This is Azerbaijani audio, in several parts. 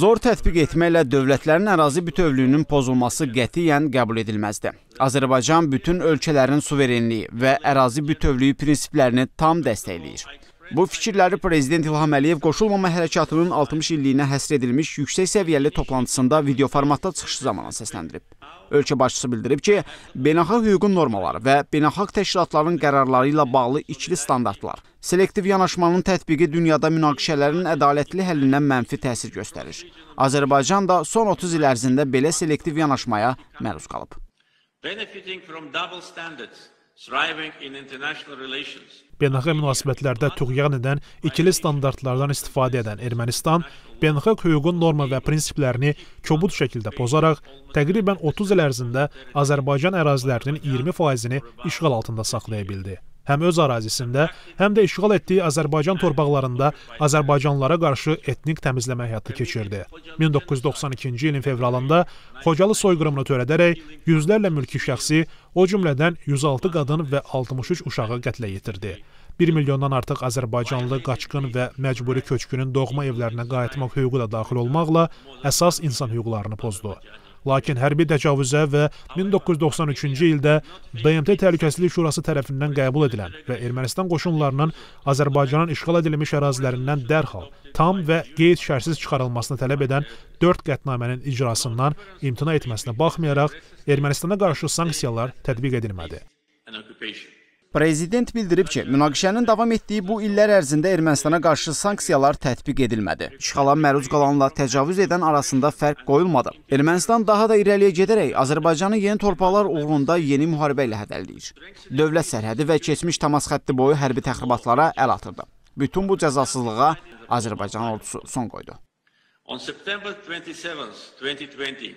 Zor tətbiq etməklə dövlətlərin ərazi bütövlüyünün pozulması qətiyyən qəbul edilməzdir. Azərbaycan bütün ölkələrin suverenliyi və ərazi bütövlüyü prinsiplərini tam dəstəkləyir. Bu fikirləri Prezident İlham Əliyev Qoşulmama Hərəkatının 60 illiyinə həsr edilmiş yüksək səviyyəli toplantısında video formatda çıxışı zamanı səsləndirib. Ölkə başçısı bildirib ki, beynəlxalq hüququn normaları və beynəlxalq təşkilatların qərarları ilə bağlı ikili standartlar, selektiv yanaşmanın tətbiqi dünyada münaqişələrin ədalətli həllinə mənfi təsir göstərir. Azərbaycan da son 30 il ərzində belə selektiv yanaşmaya məruz qalıb. Benefiting from double standards Beynəlxalq münasibətlərdə tüğyan edən, ikili standartlardan istifadə edən Ermənistan beynəlxalq hüququn norma və prinsiplərini kobud şəkildə pozaraq təqribən 30 il ərzində Azərbaycan ərazilərinin 20%-ni işğal altında saxlaya bildi həm öz ərazisində, həm də işğal etdiyi Azərbaycan torpaqlarında azərbaycanlılara qarşı etnik təmizləmə həyata keçirdi. 1992-ci ilin fevralında Xocalı soyqırımını törədərək yüzlərlə mülki şəxsi, o cümlədən 106 qadın və 63 uşağı qətlə yetirdi. 1 milyondan artıq azərbaycanlı qaçqın və məcburi köçkünün doğma evlərinə qayıtmaq hüququ da daxil olmaqla əsas insan hüquqlarını pozdu lakin hərbi təcavüzə və 1993-cü ildə BMT Təhlükəsizlik Şurası tərəfindən qəbul edilən və Ermənistan qoşunlarının Azərbaycanın işğal edilmiş ərazilərindən dərhal tam və qeyd-şərtsiz çıxarılmasını tələb edən 4 qətnamənin icrasından imtina etməsinə baxmayaraq Ermənistana qarşı sanksiyalar tətbiq edilmədi. Prezident bildirib ki, münaqişənin davam etdiyi bu illər ərzində Ermənistana qarşı sanksiyalar tətbiq edilmədi. İşğala məruz qalanla təcavüz edən arasında fərq qoyulmadı. Ermənistan daha da irəliyə gedərək Azərbaycanı yeni torpaqlar uğrunda yeni müharibə ilə hədələyir. Dövlət sərhədi və keçmiş təmas xətti boyu hərbi təxribatlara əl atırdı. Bütün bu cəzasızlığa Azərbaycan ordusu son qoydu. On September 27, 2020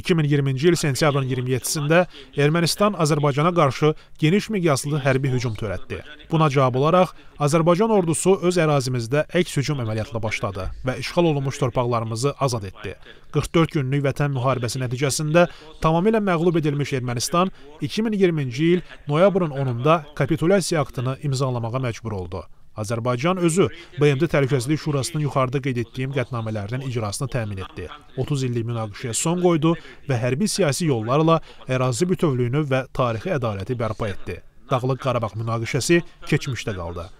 2020-ci il sentyabrın 27-sində Ermənistan Azərbaycana qarşı geniş miqyaslı hərbi hücum törətdi. Buna cavab olaraq Azərbaycan ordusu öz ərazimizdə əks hücum əməliyyatına başladı və işğal olunmuş torpaqlarımızı azad etdi. 44 günlük vətən müharibəsi nəticəsində tamamilə məğlub edilmiş Ermənistan 2020-ci il noyabrın 10-da kapitulyasiya aktını imzalamağa məcbur oldu. Azərbaycan özü BMT Təhlükəsizlik Şurasının yuxarıda qeyd etdiyim qətnamələrinin icrasını təmin etdi. 30 illik münaqişəyə son qoydu və hərbi siyasi yollarla ərazi bütövlüyünü və tarixi ədaləti bərpa etdi. Dağlıq Qarabağ münaqişəsi keçmişdə qaldı.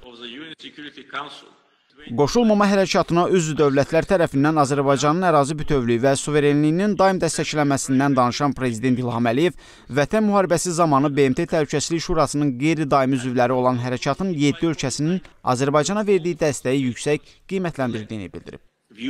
Qoşulmama hərəkatına üzv dövlətlər tərəfindən Azərbaycanın ərazi bütövlüyü və suverenliyinin daim dəstəklənməsindən danışan prezident İlham Əliyev Vətən müharibəsi zamanı BMT Təhlükəsizlik Şurasının qeyri-daimi üzvləri olan hərəkatın 7 ölkəsinin Azərbaycana verdiyi dəstəyi yüksək qiymətləndirdiyini bildirib.